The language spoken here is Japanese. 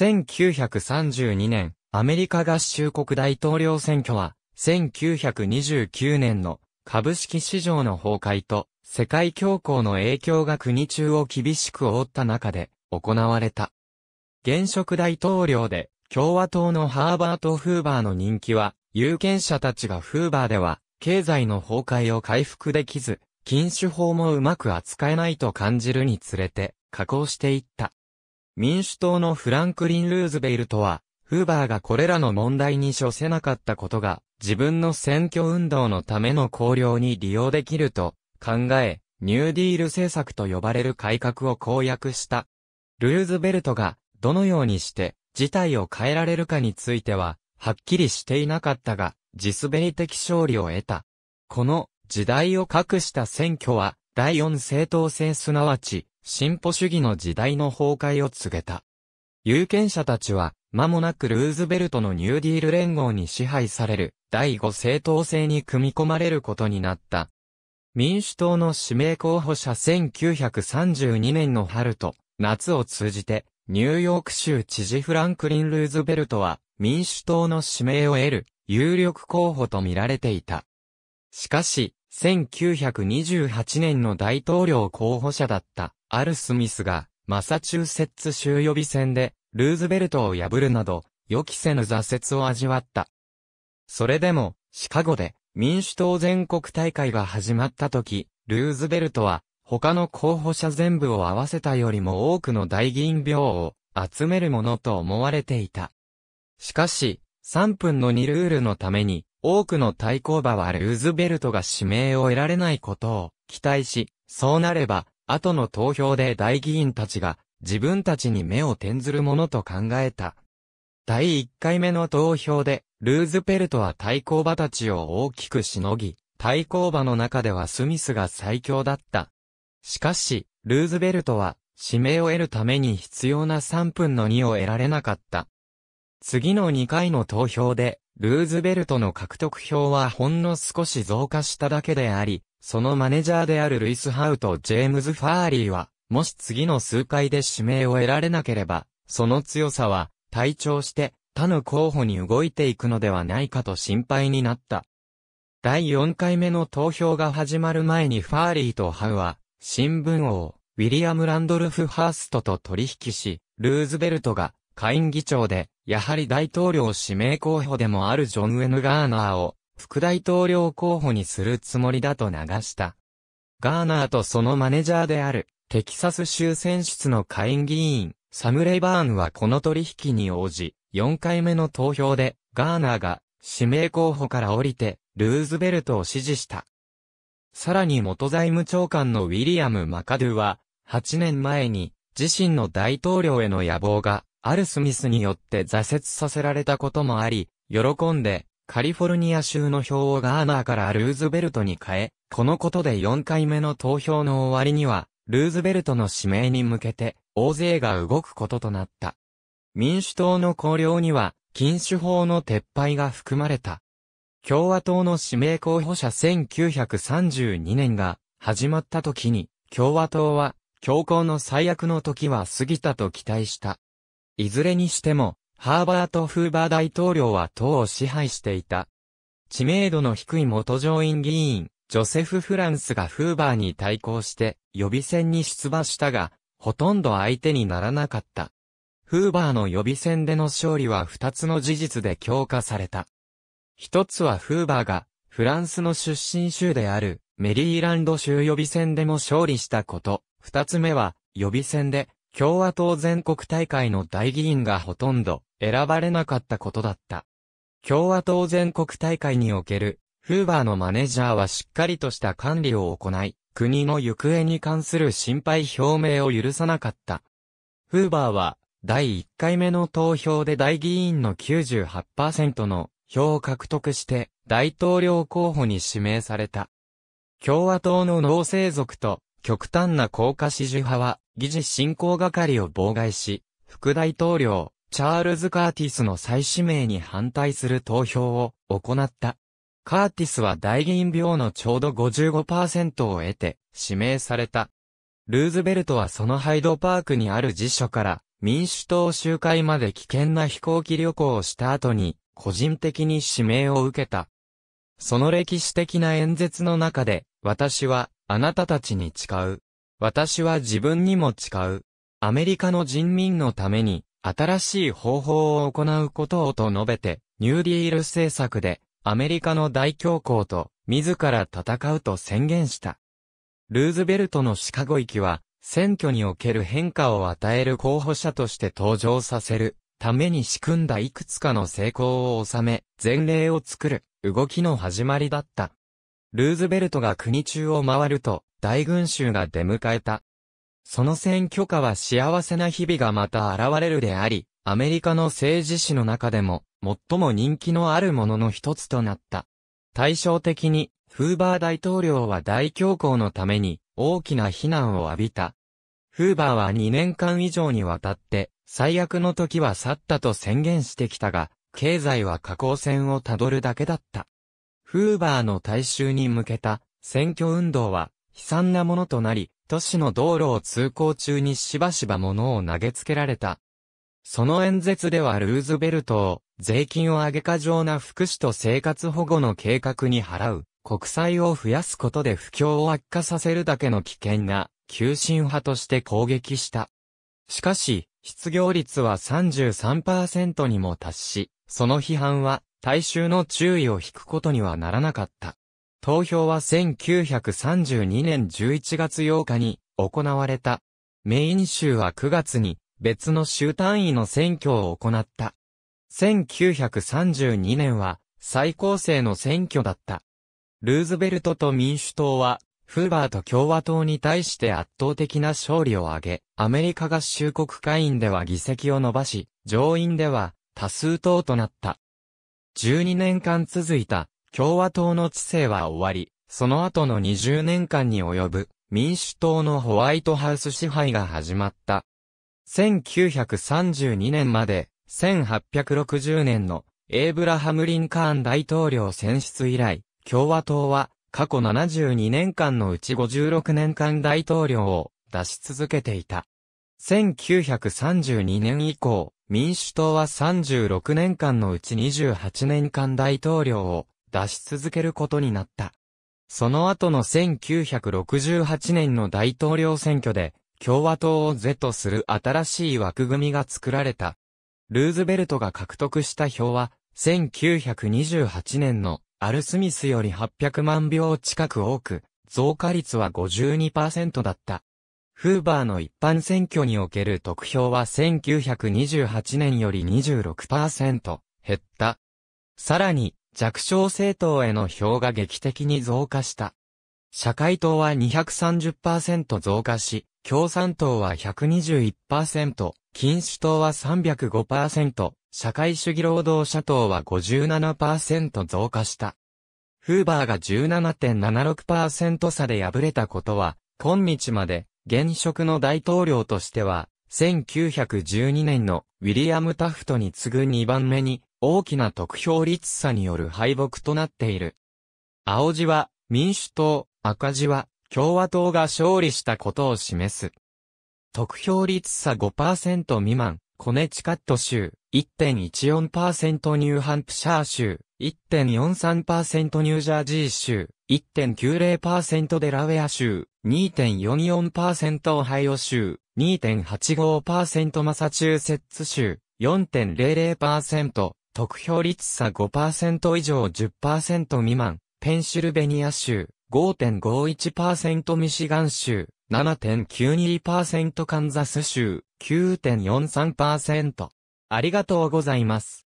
1932年、アメリカ合衆国大統領選挙は、1929年の株式市場の崩壊と、世界恐慌の影響が国中を厳しく覆った中で、行われた。現職大統領で、共和党のハーバート・フーバーの人気は、有権者たちがフーバーでは、経済の崩壊を回復できず、禁酒法もうまく扱えないと感じるにつれて、加工していった。民主党のフランクリン・ルーズベルトは、フーバーがこれらの問題に処せなかったことが、自分の選挙運動のための考慮に利用できると考え、ニューディール政策と呼ばれる改革を公約した。ルーズベルトが、どのようにして、事態を変えられるかについては、はっきりしていなかったが、地滑り的勝利を得た。この、時代を隠した選挙は、第四政党制すなわち、進歩主義の時代の崩壊を告げた。有権者たちは、間もなくルーズベルトのニューディール連合に支配される第五政党制に組み込まれることになった。民主党の指名候補者1932年の春と夏を通じてニューヨーク州知事フランクリン・ルーズベルトは民主党の指名を得る有力候補と見られていた。しかし、1928年の大統領候補者だった、アル・スミスが、マサチューセッツ州予備選で、ルーズベルトを破るなど、予期せぬ挫折を味わった。それでも、シカゴで、民主党全国大会が始まった時、ルーズベルトは、他の候補者全部を合わせたよりも多くの大議員票を集めるものと思われていた。しかし、3分の2ルールのために、多くの対抗馬はルーズベルトが指名を得られないことを期待し、そうなれば、後の投票で大議員たちが自分たちに目を転ずるものと考えた。第1回目の投票で、ルーズベルトは対抗馬たちを大きくしのぎ、対抗馬の中ではスミスが最強だった。しかし、ルーズベルトは、指名を得るために必要な3分の2を得られなかった。次の2回の投票で、ルーズベルトの獲得票はほんの少し増加しただけであり、そのマネジャーであるルイス・ハウとジェームズ・ファーリーは、もし次の数回で指名を得られなければ、その強さは、退庁して他の候補に動いていくのではないかと心配になった。第4回目の投票が始まる前にファーリーとハウは、新聞王、ウィリアム・ランドルフ・ハーストと取引し、ルーズベルトが、下院議長で、やはり大統領指名候補でもあるジョン・ウェヌ・ガーナーを副大統領候補にするつもりだと流した。ガーナーとそのマネジャーであるテキサス州選出の下院議員、サム・レイバーンはこの取引に応じ、4回目の投票でガーナーが指名候補から降りてルーズベルトを支持した。さらに元財務長官のウィリアム・マカドゥは、8年前に自身の大統領への野望がアル・スミスによって挫折させられたこともあり、喜んで、カリフォルニア州の票をガーナーからルーズベルトに変え、このことで4回目の投票の終わりには、ルーズベルトの指名に向けて、大勢が動くこととなった。民主党の綱領には、禁酒法の撤廃が含まれた。共和党の指名候補者1932年が始まった時に、共和党は、強行の最悪の時は過ぎたと期待した。いずれにしても、ハーバート・フーバー大統領は党を支配していた。知名度の低い元上院議員、ジョセフ・フランスがフーバーに対抗して予備選に出馬したが、ほとんど相手にならなかった。フーバーの予備選での勝利は二つの事実で強化された。一つはフーバーがフランスの出身州であるメリーランド州予備選でも勝利したこと。二つ目は予備選で共和党全国大会の大議員がほとんど選ばれなかったことだった。共和党全国大会における、フーバーのマネージャーはしっかりとした管理を行い、国の行方に関する心配表明を許さなかった。フーバーは、第1回目の投票で大議員の98%の票を獲得して、大統領候補に指名された。共和党の農政族と極端な高架支持派は、議事進行係を妨害し、副大統領、チャールズ・カーティスの再指名に反対する投票を行った。カーティスは大議員のちょうど55%を得て指名された。ルーズベルトはそのハイドパークにある辞書から民主党集会まで危険な飛行機旅行をした後に個人的に指名を受けた。その歴史的な演説の中で私はあなたたちに誓う。私は自分にも誓う。アメリカの人民のために、新しい方法を行うことをと述べて、ニューディール政策で、アメリカの大恐慌と、自ら戦うと宣言した。ルーズベルトのシカゴ行きは、選挙における変化を与える候補者として登場させるために仕組んだいくつかの成功を収め、前例を作る動きの始まりだった。ルーズベルトが国中を回ると、大群衆が出迎えた。その選挙下は幸せな日々がまた現れるであり、アメリカの政治史の中でも、最も人気のあるものの一つとなった。対照的に、フーバー大統領は大恐慌のために、大きな非難を浴びた。フーバーは2年間以上にわたって、最悪の時は去ったと宣言してきたが、経済は下降線をたどるだけだった。フーバーの大衆に向けた選挙運動は悲惨なものとなり、都市の道路を通行中にしばしば物を投げつけられた。その演説ではルーズベルトを税金を上げ過剰な福祉と生活保護の計画に払う、国債を増やすことで不況を悪化させるだけの危険な、急進派として攻撃した。しかし、失業率は33%にも達し、その批判は大衆の注意を引くことにはならなかった。投票は1932年11月8日に行われた。メイン州は9月に別の州単位の選挙を行った。1932年は最高制の選挙だった。ルーズベルトと民主党はフーバーと共和党に対して圧倒的な勝利を挙げ、アメリカ合衆国会員では議席を伸ばし、上院では多数党となった。12年間続いた共和党の治世は終わり、その後の20年間に及ぶ民主党のホワイトハウス支配が始まった。1932年まで1860年のエイブラハム・リンカーン大統領選出以来、共和党は過去72年間のうち56年間大統領を出し続けていた。1932年以降、民主党は36年間のうち28年間大統領を出し続けることになった。その後の1968年の大統領選挙で共和党を是とする新しい枠組みが作られた。ルーズベルトが獲得した票は1928年のアル・スミスより800万票近く多く、増加率は52%だった。フーバーの一般選挙における得票は1928年より26%減った。さらに、弱小政党への票が劇的に増加した。社会党は230%増加し、共産党は121%、民主党は305%、社会主義労働者党は57%増加した。フーバーが17.76%差で敗れたことは、今日まで現職の大統領としては、1912年のウィリアム・タフトに次ぐ2番目に大きな得票率差による敗北となっている。青字は民主党、赤字は共和党が勝利したことを示す。得票率差5%未満、コネチカット州、1.14%ニューハンプシャー州、1.43%ニュージャージー州、1.90%デラウェア州、2.44%オハイオ州、2.85%マサチューセッツ州、4.00%、得票率差5%以上10%未満、ペンシルベニア州、5.51%ミシガン州、7.92%カンザス州、9.43%。ありがとうございます。